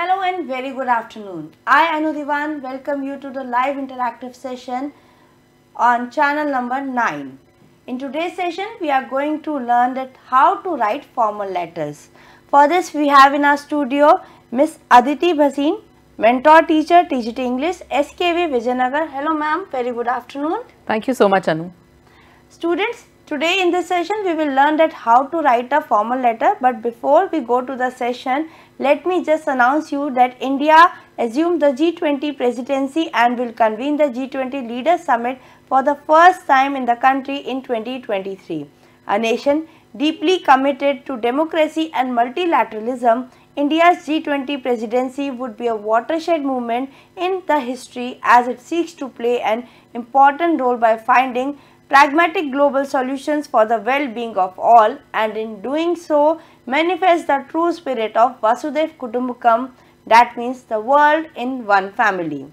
Hello and very good afternoon. I Anu welcome you to the live interactive session on channel number 9. In today's session we are going to learn that how to write formal letters. For this we have in our studio Miss Aditi Bhasin, mentor teacher, TGT English, SKV Vijayanagar. Hello ma'am, very good afternoon. Thank you so much Anu. Students, Today in this session we will learn that how to write a formal letter but before we go to the session let me just announce you that India assumed the G20 presidency and will convene the G20 Leaders Summit for the first time in the country in 2023. A nation deeply committed to democracy and multilateralism, India's G20 presidency would be a watershed movement in the history as it seeks to play an important role by finding pragmatic global solutions for the well-being of all and in doing so manifest the true spirit of Vasudev Kutumbukam that means the world in one family.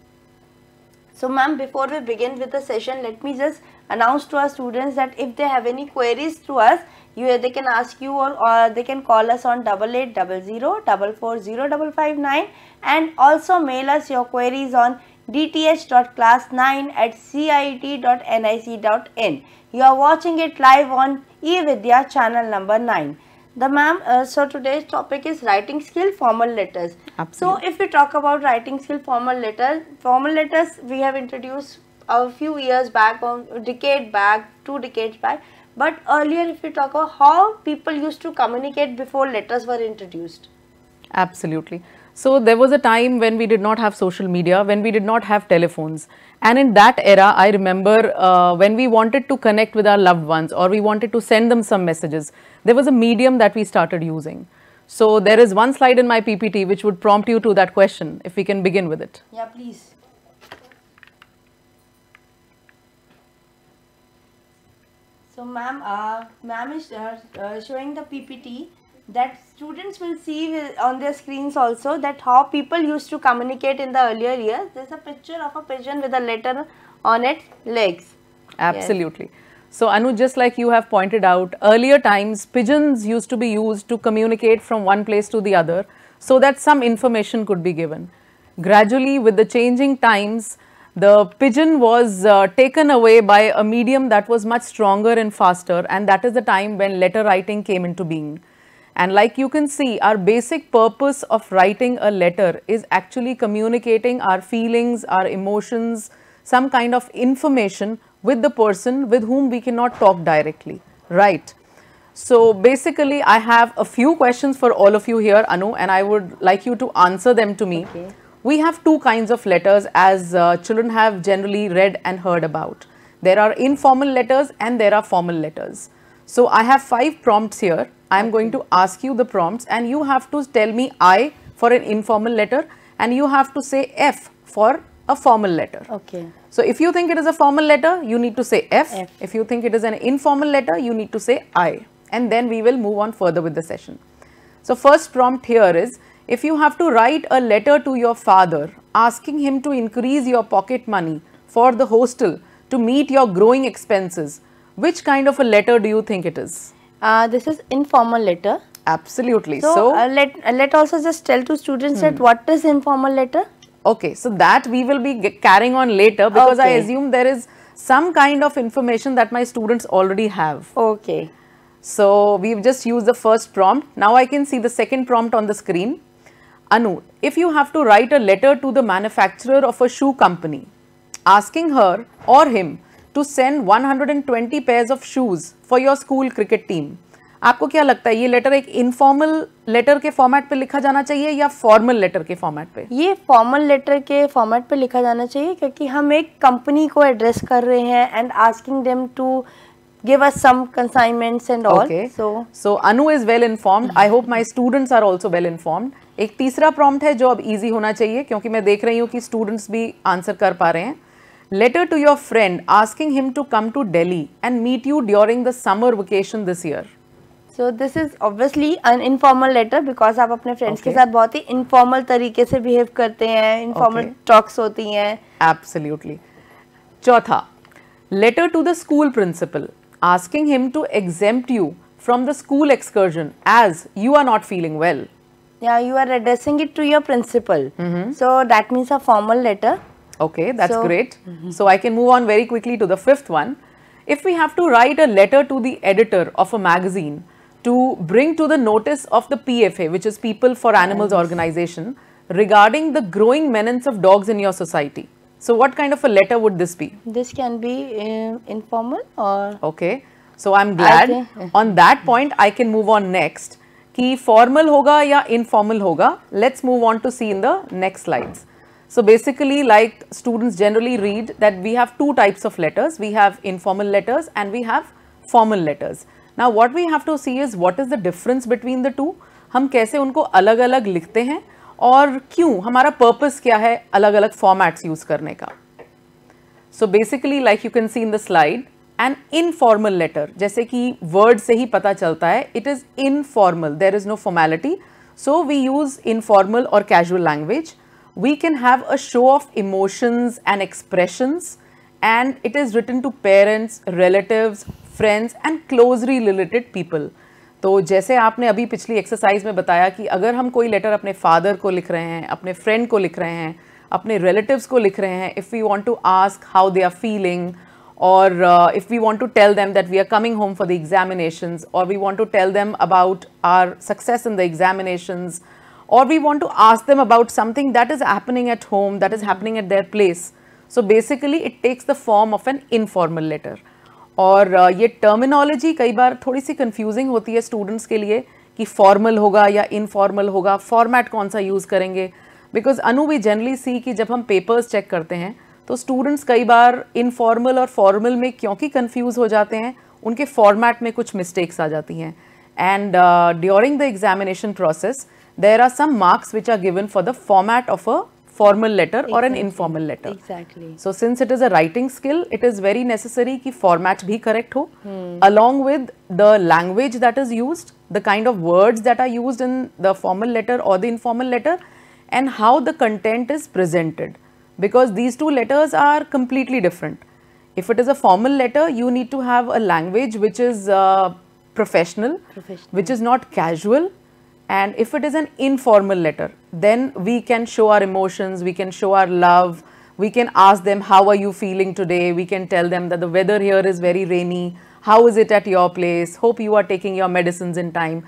So ma'am before we begin with the session let me just announce to our students that if they have any queries to us you they can ask you or, or they can call us on double eight double zero double four zero double five nine and also mail us your queries on dth.class9 at ciet.nic.in. You are watching it live on eVidya channel number 9. The ma'am, uh, so today's topic is writing skill, formal letters. Absolutely. So if we talk about writing skill, formal letters, formal letters we have introduced a few years back, a decade back, two decades back. But earlier if we talk about how people used to communicate before letters were introduced. Absolutely. So there was a time when we did not have social media, when we did not have telephones. And in that era, I remember uh, when we wanted to connect with our loved ones or we wanted to send them some messages, there was a medium that we started using. So there is one slide in my PPT which would prompt you to that question, if we can begin with it. Yeah, please. So ma'am, uh, ma'am is uh, uh showing the PPT that students will see on their screens also that how people used to communicate in the earlier years. There's a picture of a pigeon with a letter on its legs. Absolutely. Yes. So, Anu, just like you have pointed out, earlier times pigeons used to be used to communicate from one place to the other so that some information could be given. Gradually, with the changing times, the pigeon was uh, taken away by a medium that was much stronger and faster and that is the time when letter writing came into being. And like you can see, our basic purpose of writing a letter is actually communicating our feelings, our emotions, some kind of information with the person with whom we cannot talk directly, right? So basically, I have a few questions for all of you here, Anu, and I would like you to answer them to me. Okay. We have two kinds of letters as uh, children have generally read and heard about. There are informal letters and there are formal letters. So I have five prompts here I am going to ask you the prompts and you have to tell me I for an informal letter and you have to say F for a formal letter. Okay. So, if you think it is a formal letter, you need to say F. F. If you think it is an informal letter, you need to say I and then we will move on further with the session. So, first prompt here is if you have to write a letter to your father asking him to increase your pocket money for the hostel to meet your growing expenses, which kind of a letter do you think it is? Uh, this is informal letter. Absolutely. So, so uh, let uh, let also just tell to students hmm. that what is informal letter. Okay, so that we will be carrying on later because okay. I assume there is some kind of information that my students already have. Okay. So we've just used the first prompt. Now I can see the second prompt on the screen. Anu, if you have to write a letter to the manufacturer of a shoe company, asking her or him to send 120 pairs of shoes for your school cricket team आपको क्या लगता है ये letter एक informal letter के format पे लिखा जाना चाहिए या फॉर्मल लेटर के फॉर्मेट पे ये फॉर्मल लेटर के फॉर्मेट पे लिखा जाना चाहिए क्योंकि हम एक कंपनी को एड्रेस कर रहे हैं and asking them to give us some consignments and all okay. so so anu is well informed i hope my students are also well informed एक तीसरा प्रॉम्प्ट है जो अब इजी होना चाहिए क्योंकि मैं देख रही हूँ कि स्टूडेंट्स भी आंसर कर पा रहे हैं letter to your friend asking him to come to Delhi and meet you during the summer vacation this year. So this is obviously an informal letter because आप अपने friends okay. के साथ बहुत ही informal तरीके से behave करते हैं informal talks होती हैं absolutely चौथा letter to the school principal asking him to exempt you from the school excursion as you are not feeling well yeah you are addressing it to your principal mm-hmm. so that means a formal letter Okay, that's so, great. Mm -hmm. So I can move on very quickly to the fifth one. If we have to write a letter to the editor of a magazine to bring to the notice of the PFA, which is People for Animals yes. Organization, regarding the growing menace of dogs in your society. So what kind of a letter would this be? This can be uh, informal or... Okay. So I'm glad on that point I can move on next. Key formal hoga ya informal hoga. Let's move on to see in the next slides. So basically like students generally read that we have two types of letters. We have informal letters and we have formal letters. Now what we have to see is what is the difference between the two. हम कैसे उनको अलग अलग लिखते हैं और क्यों हमारा पर्पस क्या है अलग अलग फॉर्मेट्स यूज करने का so basically like you can see in the slide an informal letter जैसे कि वर्ड से ही पता चलता है it is informal there is no formality so we use informal और casual language we can have a show of emotions and expressions and it is written to parents, relatives, friends and closely related people. तो जैसे आपने अभी पिछली exercise में बताया कि अगर हम कोई लेटर अपने फादर को लिख रहे हैं अपने फ्रेंड को लिख रहे हैं अपने रिलेटिव्स को लिख रहे हैं if we want to ask how they are feeling और if we want to tell them that we are coming home for the examinations और we want to tell them about our success in the examinations or we want to ask them about something that is happening at home, that is happening at their place. So basically it takes the form of an informal letter. और uh, ये terminology कई बार थोड़ी सी confusing होती है students के लिए कि फॉर्मल होगा या इनफॉर्मल होगा फॉर्मेट कौन सा यूज़ करेंगे because Anu we generally see कि जब हम पेपर्स चेक करते हैं तो स्टूडेंट्स कई बार इनफॉर्मल और फॉर्मल में क्योंकि कंफ्यूज हो जाते हैं उनके फॉर्मेट में कुछ मिस्टेक्स आ जाती हैं and during the examination process there are some marks which are given for the format of a formal letter exactly. or an informal letter. Exactly. So, since it is a writing skill, it is very necessary that format bhi correct ho, hmm. along with the language that is used, the kind of words that are used in the formal letter or the informal letter and how the content is presented because these two letters are completely different. If it is a formal letter, you need to have a language which is uh, professional, professional, which is not casual, And if it is an informal letter, then we can show our emotions, we can show our love, we can ask them, how are you feeling today? We can tell them that the weather here is very rainy. How is it at your place? Hope you are taking your medicines in time.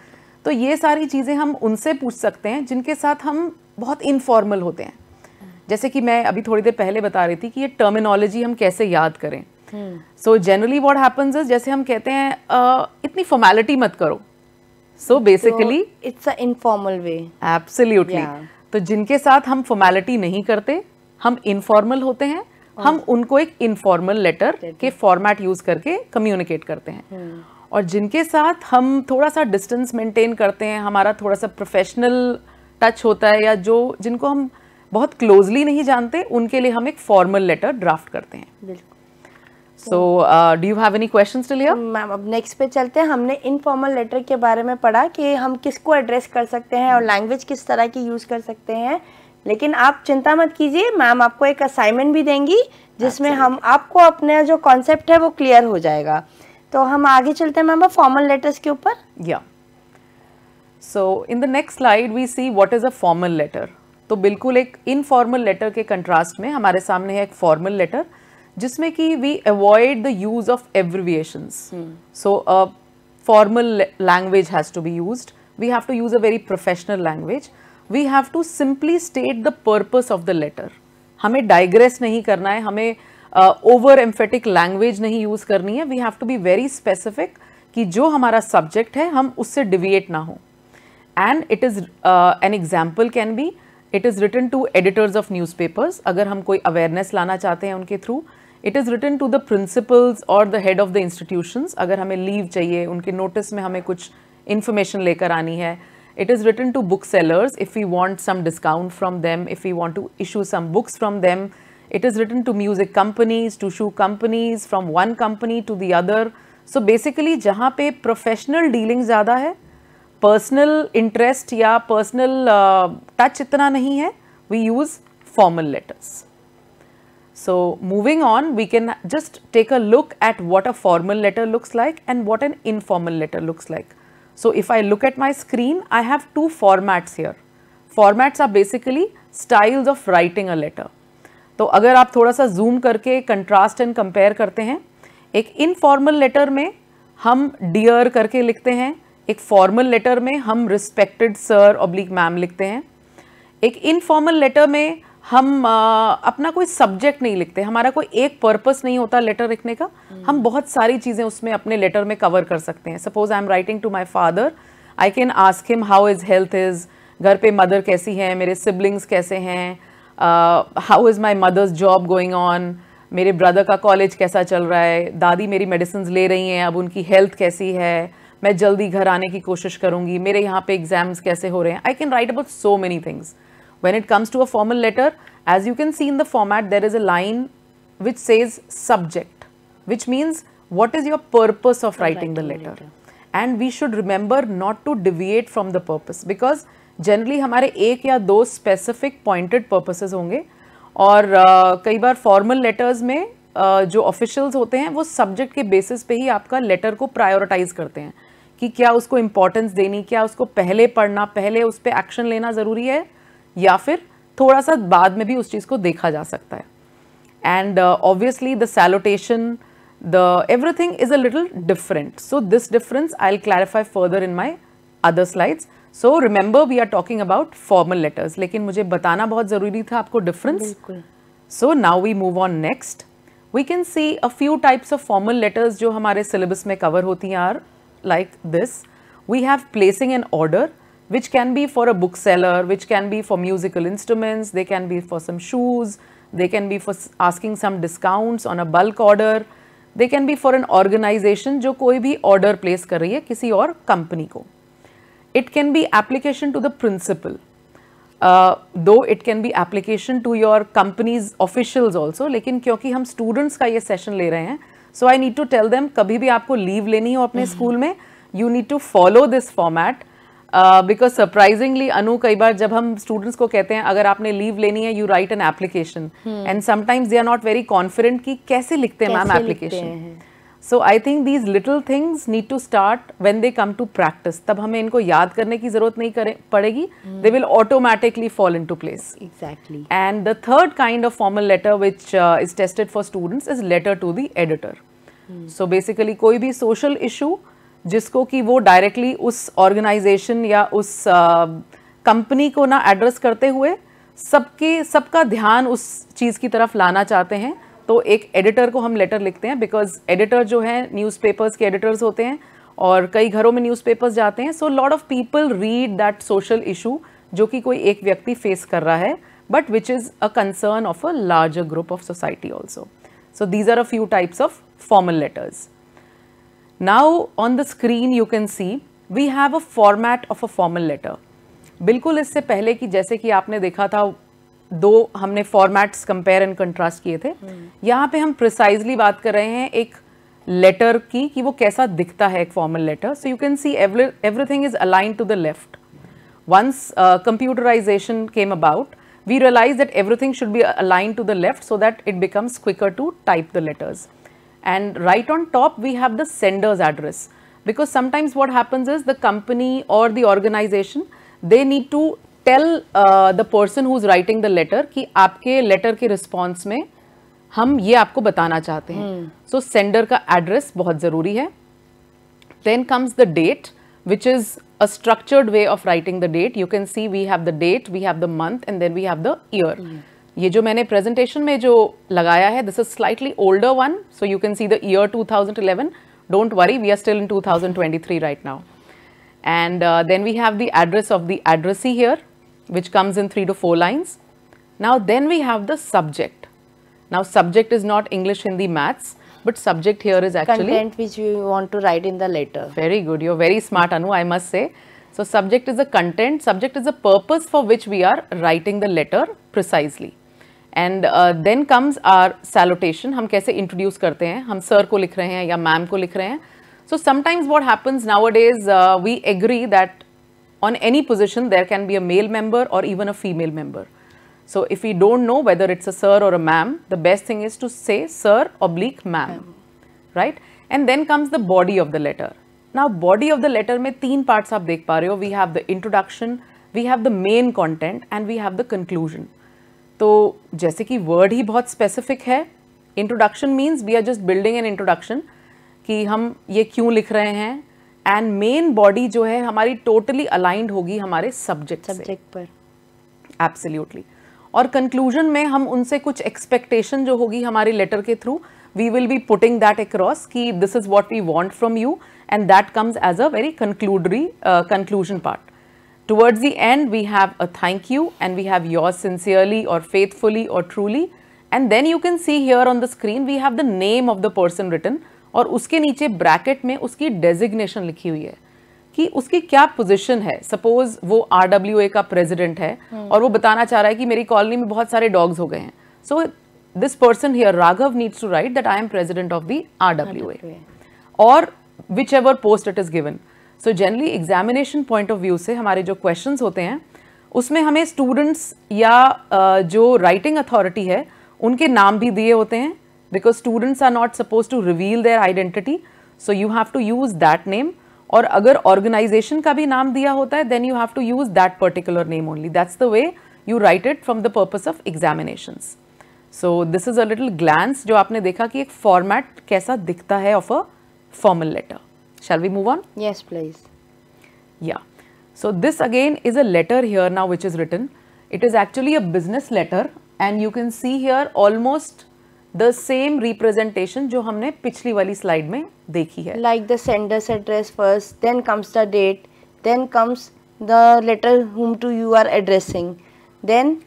तो ये सारी चीज़ें हम उनसे पूछ सकते हैं जिनके साथ हम बहुत इनफॉर्मल होते हैं जैसे कि मैं अभी थोड़ी देर पहले बता रही थी कि ये टर्मिनोलॉजी हम कैसे याद करें सो जनरली वॉट हैपन्स जैसे हम कहते हैं uh, इतनी फॉर्मेलिटी मत करो so basically it's a informal way absolutely तो जिनके साथ हम फॉर्मेलिटी नहीं करते हम इनफॉर्मल होते हैं हाँ। हम उनको एक इनफॉर्मल लेटर के फॉर्मेट यूज करके कम्युनिकेट करते हैं हम्म। और जिनके साथ हम थोड़ा सा डिस्टेंस मेंटेन करते हैं हमारा थोड़ा सा प्रोफेशनल टच होता है या जो जिनको हम बहुत क्लोजली नहीं जानते उनके लिए हम एक फॉर्मल लेटर ड्राफ्ट करते हैं so do you have any questions to here ma'am अब नेक्स्ट पे चलते हैं हमने इनफॉर्मल लेटर के बारे में पढ़ा कि हम किसको एड्रेस कर सकते हैं और लैंग्वेज किस तरह की यूज़ कर सकते हैं लेकिन आप चिंता मत कीजिए मैम आपको एक असाइनमेंट भी देंगी जिसमें हम आपको अपना जो कॉन्सेप्ट है वो क्लियर हो जाएगा तो हम आगे चलते हैं मैम फॉर्मल लेटर्स के ऊपर या so in the next slide we see what is a formal letter तो बिल्कुल एक इनफॉर्मल लेटर के कंट्रास्ट में हमारे सामने है एक फॉर्मल लेटर जिसमें कि we avoid the use of abbreviations so a formal language has to be used we have to use a very professional language we have to simply state the purpose of the letter हमें digress नहीं करना है हमें over emphatic language नहीं use करनी है we have to be very specific कि जो हमारा सब्जेक्ट है हम उससे डिविएट ना हो and it is an example can be it is written to editors of newspapers अगर हम कोई अवेयरनेस लाना चाहते हैं उनके through it is written to the principals और the head of the institutions अगर हमें लीव चाहिए उनके नोटिस में हमें कुछ इन्फॉर्मेशन लेकर आनी है it is written to book sellers if you want some discount from them if you want to issue some books from them it is written to music companies to shoe companies from one company to the other so basically जहाँ पे professional dealing ज़्यादा है personal interest या personal touch uh, इतना नहीं है we use formal letters So moving on, we can just take a look at what a formal letter looks like and what an informal letter looks like. So if I look at my screen, I have two formats here. Formats are basically styles of writing a letter. तो अगर आप थोड़ा सा zoom करके contrast and compare करते हैं एक informal letter में हम डियर करके लिखते हैं एक फॉर्मल लेटर में हम रिस्पेक्टेड सर ऑब्लिक मैम लिखते हैं एक इनफॉर्मल लेटर में हम आ, अपना कोई सब्जेक्ट नहीं लिखते हमारा कोई एक पर्पस नहीं होता लेटर लिखने का hmm. हम बहुत सारी चीज़ें उसमें अपने लेटर में कवर कर सकते हैं suppose I am writing to my father I can ask him how is health is घर पे मदर कैसी है मेरे सिबलिंग्स कैसे हैं how is my mother's job going on मेरे ब्रदर का कॉलेज कैसा चल रहा है दादी मेरी मेडिसिन ले रही हैं अब उनकी हेल्थ कैसी है मैं जल्दी घर आने की कोशिश करूँगी मेरे यहाँ पे एग्जाम्स कैसे हो रहे हैं I can write about so many things When it comes to a formal letter, as you can see in the format, there is a line which says subject, which means what is your purpose of writing, writing, the letter. letter. And we should remember not to deviate from the purpose because generally हमारे एक या दो specific pointed purposes होंगे और uh, कई बार formal letters में uh, जो ऑफिशियल्स होते हैं वो सब्जेक्ट के बेसिस पे ही आपका लेटर को प्रायोरिटाइज करते हैं कि क्या उसको इम्पोर्टेंस देनी क्या उसको पहले पढ़ना पहले उस पर एक्शन लेना ज़रूरी है या फिर थोड़ा सा बाद में भी उस चीज़ को देखा जा सकता है and obviously the salutation the everything is a little different so this difference I will clarify further in my other slides so remember we are talking about formal letters लेकिन मुझे बताना बहुत जरूरी था आपको difference so now we move on next we can see a few types of formal letters जो हमारे syllabus में कवर होती हैं are like this we have placing N order which can be for a bookseller, which can be for musical instruments, they can be for some shoes, they can be for asking some discounts on a bulk order, they can be for an organization जो कोई order place कर रही है किसी और company को. It can be application to the principal. Uh, though it can be application to your company's officials also, लेकिन क्योंकि हम students का ये session ले रहे हैं, so I need to tell them कभी भी आपको leave लेनी हो अपने school में, you need to follow this format because surprisingly Anu कई बार जब हम स्टूडेंट्स को कहते हैं अगर आपने लीव लेनी है you write an application and sometimes they are not very confident कि कैसे लिखते हैं ma'am application so I think these little things need to start when they come to practice तब हमें इनको याद करने की जरूरत नहीं करे पड़ेगी they will automatically fall into place exactly and the third kind of formal letter which is tested for students is letter to the editor so basically कोई भी सोशल इशू जिसको कि वो डायरेक्टली उस ऑर्गेनाइजेशन या उस company को ना एड्रेस करते हुए सबके सबका ध्यान उस चीज़ की तरफ लाना चाहते हैं तो एक एडिटर को हम लेटर लिखते हैं बिकॉज एडिटर जो है न्यूज़पेपर्स के एडिटर्स होते हैं और कई घरों में न्यूज़पेपर्स जाते हैं so lot of people read that social issue जो कि कोई एक व्यक्ति फेस कर रहा है but which is a concern of a larger group of society also so these are a few types of formal letters now on the screen you can see we have a format of a formal letter बिल्कुल इससे पहले कि जैसे कि आपने देखा था दो हमने फॉर्मैट्स कंपेयर एंड कंट्रास्ट किए थे hmm. यहाँ पे हम प्रिसाइजली बात कर रहे हैं एक लेटर की कि वो कैसा दिखता है एक formal letter so you can see everything is align to the left once computerization came about we realize that everything should be align to the left so that it becomes quicker to type the letters and right on top we have the sender's address because sometimes what happens is the company or the organization they need to tell uh, the person who's writing the letter ki aapke letter ke response mein hum ye aapko batana chahte hain so sender ka address bahut zaruri hai then comes the date which is a structured way of writing the date. You can see we have the date, we have the month and then we have the year. Mm. ये जो मैंने presentation में जो लगाया है this is slightly older one so you can see the year 2011 don't worry we are still in 2023 right now and uh, then we have the address of the addressee here which comes in three to four lines. Now then we have the subject. Now subject is not English, Hindi, Maths but subject here is actually content which you want to write in the letter. Very good. You're very smart Anu I must say. So subject is the content, subject is the purpose for which we are writing the letter precisely. And uh, then comes our salutation. हम कैसे introduce करते हैं हम sir को लिख रहे हैं या मैम को लिख रहे हैं सो uh, on any position there can be a male member or even a female member. So if we don't know whether it's a sir or a ma'am, the best thing is to say sir oblique ma'am, right? And then comes the body of the letter. Now body of the letter में तीन parts आप देख पा We have the introduction, we have the main content and we have the conclusion. तो जैसे कि word ही बहुत specific है introduction means we are just building an introduction कि हम ये क्यों लिख रहे हैं एंड मेन बॉडी जो है हमारी टोटली totally अलाइंड होगी हमारे सब्जेक्ट सब्जेक्ट पर एब्सोल्युटली और कंक्लूजन में हम उनसे कुछ एक्सपेक्टेशन जो होगी हमारे लेटर के through we will be putting that across कि this is what we want from you and that comes as a very conclusory conclusion part Towards the end, we have a thank you and we have yours sincerely or faithfully or truly. And then you can see here on the screen, we have the name of the person written और उसके नीचे bracket में उसकी designation लिखी हुई है कि उसकी क्या पोजीशन है सपोज वो आर का प्रेसिडेंट है hmm. और वो बताना चाह रहा है कि मेरी कॉलोनी में बहुत सारे डॉग्स हो गए हैं so this person here Raghav needs to write that I am president of the R or whichever post it is given so generally examination point of view से हमारे जो क्वेश्चन होते हैं उसमें हमें स्टूडेंट्स या जो राइटिंग अथॉरिटी है उनके नाम भी दिए होते हैं because students are not suppose to reveal their identity so you have to use that name और अगर ऑर्गेनाइजेशन का भी नाम दिया होता है then you have to use that particular name only that's the way you write it from the purpose of examination so this is a little glance जो आपने देखा कि एक फॉर्मेट कैसा दिखता है of a formal letter Shall we move on? Yes, please. Yeah. So this again is a letter here now which is written. It is actually a business letter and you can see here almost the same representation jo हमने पिछली wali slide mein देखी है. Like the sender's address first, then comes the date, then comes the letter whom to you are addressing, then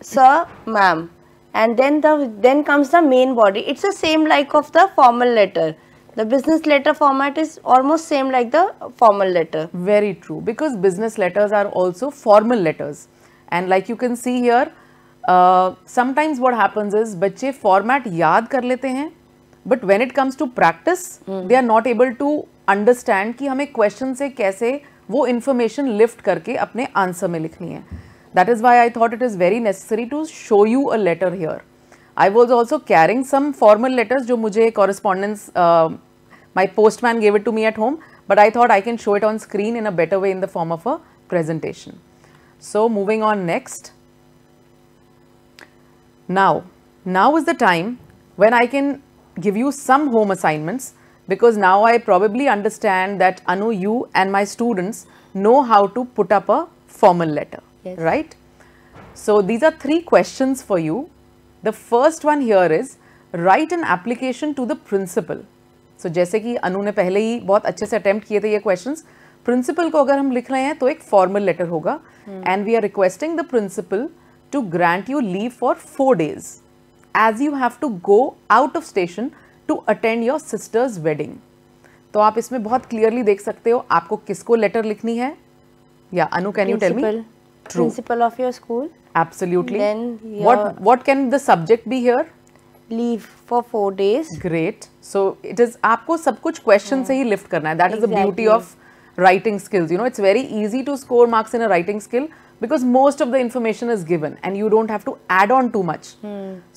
sir, ma'am, and then the then comes the main body. It's the same like of the formal letter the business letter format is almost same like the formal letter very true because business letters are also formal letters and like you can see here uh, sometimes what happens is bachche format yaad kar lete hain but when it comes to practice hmm. they are not able to understand ki hame question se kaise wo information lift karke apne answer mein likhni hai that is why i thought it is very necessary to show you a letter here i was also carrying some formal letters jo mujhe correspondence uh, my postman gave it to me at home, but I thought I can show it on screen in a better way in the form of a presentation. So moving on next. Now, now is the time when I can give you some home assignments because now I probably understand that Anu, you and my students know how to put up a formal letter, yes. right? So these are three questions for you. The first one here is write an application to the principal so so, जैसे कि अनु ने पहले ही बहुत अच्छे से attempt किए थे ये क्वेश्चन प्रिंसिपल को अगर हम लिख रहे हैं तो एक फॉर्मल लेटर होगा and we are requesting the principal to grant you leave for four days as you have to go out of station to attend your sister's wedding तो आप इसमें बहुत क्लियरली देख सकते हो आपको किसको लेटर लिखनी है या Anu can you tell me principal of your school absolutely what what can the subject be here leave for four days great so it is आपको सब कुछ क्वेश्चन से ही लिफ्ट करना है that is the beauty of writing skills you know it's very easy to score marks in a writing skill because most of the information is given and you don't have to add on too much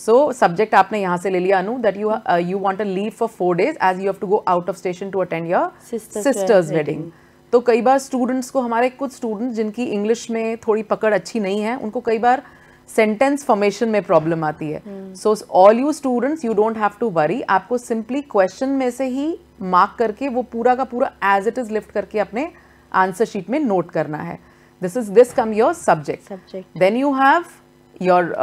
so subject आपने यहाँ से ले लिया Anu that you you want a leave for four days as you have to go out of station to attend your sister's wedding तो कई बार students को हमारे कुछ स्टूडेंट्स जिनकी इंग्लिश में थोड़ी पकड़ अच्छी नहीं है उनको कई बार सेंटेंस फॉर्मेशन में प्रॉब्लम आती है so all you students you don't have to worry आपको सिंपली क्वेश्चन में से ही मार्क करके वो पूरा का पूरा एज इट इज लिफ्ट करके अपने आंसर शीट में नोट करना है this is this come your subject then you have your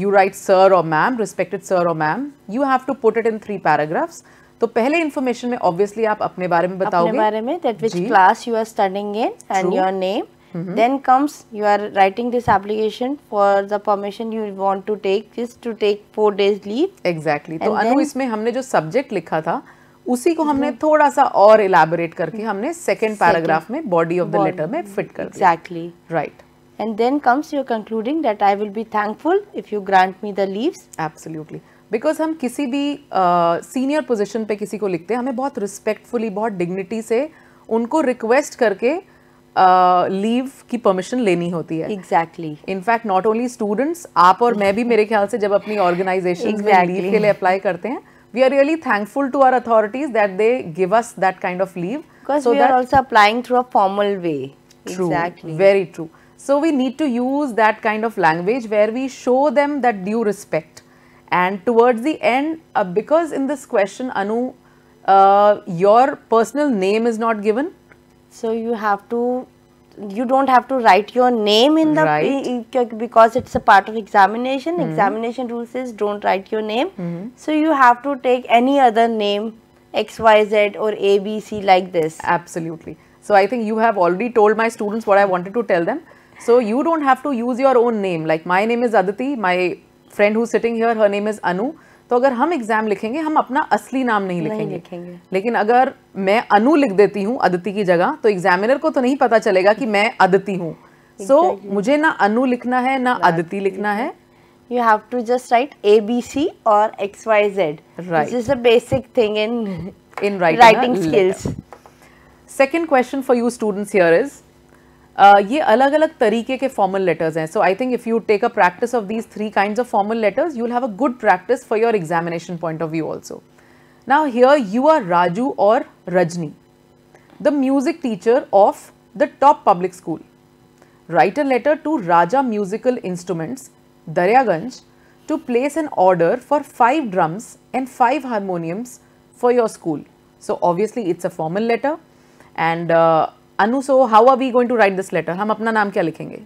you write sir or ma'am respected sir or ma'am you have to put it in three paragraphs तो पहले information में obviously आप अपने बारे में बताओगे अपने बारे में that which class you are studying in and your name -hmm. Then comes you are writing this application for the permission you want to take just to take four days leave. Exactly. to anu isme humne jo subject likha tha usi ko humne thoda sa aur elaborate karke humne second paragraph mein body of the letter mein fit kar diya exactly right and then comes your concluding that i will be thankful if you grant me the leaves absolutely because हम किसी भी senior uh, position पे किसी को लिखते हैं हमें बहुत रिस्पेक्टफुली बहुत डिग्निटी से उनको रिक्वेस्ट करके लीव की परमिशन लेनी होती है exactly in fact not only students आप और मैं भी मेरे ख्याल से जब अपनी ऑर्गेनाइजेशन लीव के लिए अप्लाई करते हैं we are really thankful to our authorities that they give us that kind of leave so that also applying through a formal way true very true so we need to use that kind of language where we show them that due respect and towards the end because in this question Anu your personal name is not given So you have to, you don't have to write your name in the, right. because it's a part of examination. Mm -hmm. Examination rules is don't write your name. Mm -hmm. So you have to take any other name XYZ or ABC like this. Absolutely. So I think you have already told my students what I wanted to tell them. So you don't have to use your own name. Like my name is Aditi, my friend who's sitting here, her name is Anu. तो अगर हम exam लिखेंगे हम अपना असली नाम नहीं लिखेंगे, नहीं लिखेंगे। लेकिन अगर मैं अनु लिख देती हूँ अदिति की जगह तो एग्जामिनर को तो नहीं पता चलेगा कि मैं अदिति हूँ सो so, मुझे ना अनु लिखना है ना अदिति लिखना है you have to just write ABC or XYZ. Right. This is a basic thing in in writing, writing skills. Second question for you students here is Uh, ये अलग अलग तरीके के फॉर्मल लेटर्स हैं so I think if you take a practice of these three kind of formal letters you have a good practice for your examination point of view also now here you are Raju और Rajni the music teacher of the top public school write a letter to Raja Musical Instruments, Daryaganj, to place an order for 5 drums and 5 harmoniums for your school. So, obviously, it's a formal letter and uh, Anu so how are we going to write this letter हम अपना नाम क्या लिखेंगे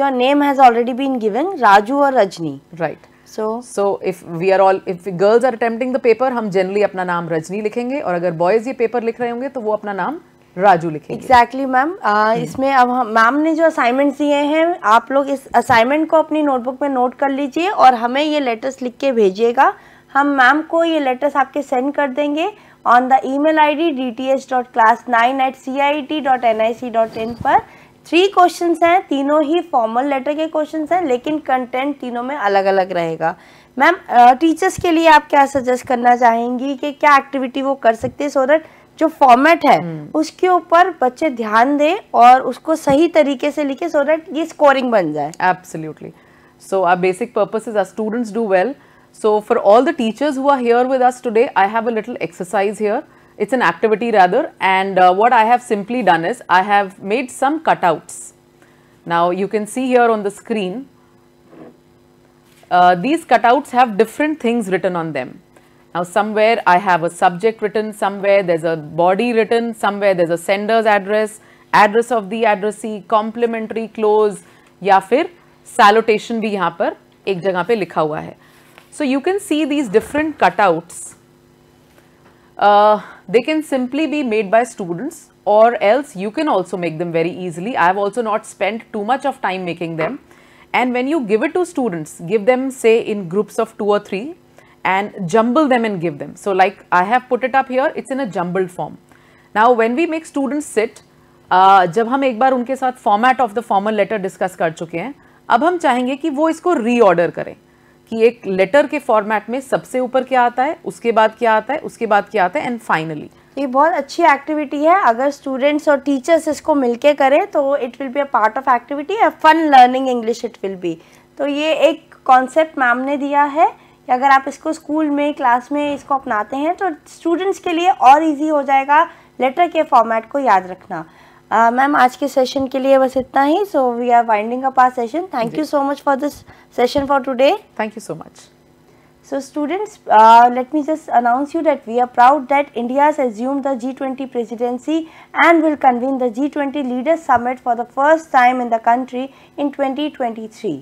your name has already been given Raju और Rajni right so so if we are all if girls are attempting the paper हम generally अपना नाम रजनी लिखेंगे और अगर बॉयज ये पेपर लिख रहे होंगे तो वो अपना नाम राजू लिखेंगे एग्जैक्टली मैम uh, hmm. इसमें अब मैम ने जो असाइनमेंट दिए हैं आप लोग इस असाइनमेंट को अपनी नोटबुक में नोट कर लीजिए और हमें ये लेटर्स लिख के भेजिएगा हम मैम को ये लेटर्स आपके सेंड कर देंगे on the I D T H dot class nine eight C T dot N I C dot in पर थ्री क्वेश्चन हैं तीनों ही फॉर्मल लेटर के क्वेश्चन हैं लेकिन कंटेंट तीनों में अलग अलग रहेगा मैम टीचर्स के लिए आप क्या सजेस्ट करना चाहेंगी कि क्या एक्टिविटी वो कर सकते हैं सो दैट जो फॉर्मेट है हम्म। उसके ऊपर बच्चे ध्यान दें और उसको सही तरीके से लिखे सो दैट ये स्कोरिंग बन जाए absolutely so our basic is our students do well So for all the teachers who are here with us today, I have a little exercise here. It's an activity rather and uh, what I have simply done is I have made some cutouts. Now you can see here on the screen, uh, these cutouts have different things written on them. Now somewhere I have a subject written, somewhere there's a body written, somewhere there's a sender's address, address of the addressee, complimentary clause ya fir salutation bhi यहाँ par ek jagah pe likha hua hai. So, you can see these different cutouts. Uh, they can simply be made by students or else you can also make them very easily. I have also not spent too much of time making them. And when you give it to students, give them say in groups of two or three and jumble them and give them. So like I have put it up here, it's in a jumbled form. Now when we make students sit, uh, जब हम एक बार उनके साथ format of the formal letter discuss कर चुके हैं अब हम चाहेंगे कि वो इसको करें कि एक लेटर के फॉर्मेट में सबसे ऊपर क्या आता है उसके बाद क्या आता है उसके बाद क्या आता है एंड फाइनली ये बहुत अच्छी एक्टिविटी है अगर स्टूडेंट्स और टीचर्स इसको मिलके करें तो it will be a part of activity a fun learning English it will be तो ये एक कॉन्सेप्ट मैम ने दिया है कि अगर आप इसको स्कूल में क्लास में इसको अपनाते हैं तो स्टूडेंट्स के लिए और इजी हो जाएगा लेटर के फॉर्मेट को याद रखना मैम uh, आज के सेशन के लिए बस इतना ही so we are winding up our session thank you so much for this session for today thank you so much so students let me just announce you that we are proud that India assume the G twenty presidency and will convene the G twenty leaders summit for the first time in the country in twenty twenty three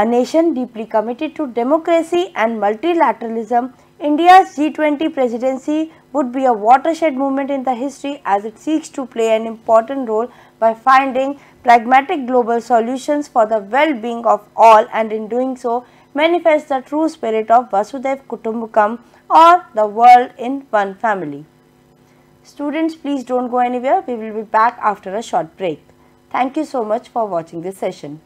a nation deeply committed to democracy and multilateralism India's G20 presidency would be a watershed moment in the history as it seeks to play an important role by finding pragmatic global solutions for the well-being of all and in doing so manifest the true spirit of Vasudev Kutumbukam or the world in one family. Students, please don't go anywhere. We will be back after a short break. Thank you so much for watching this session.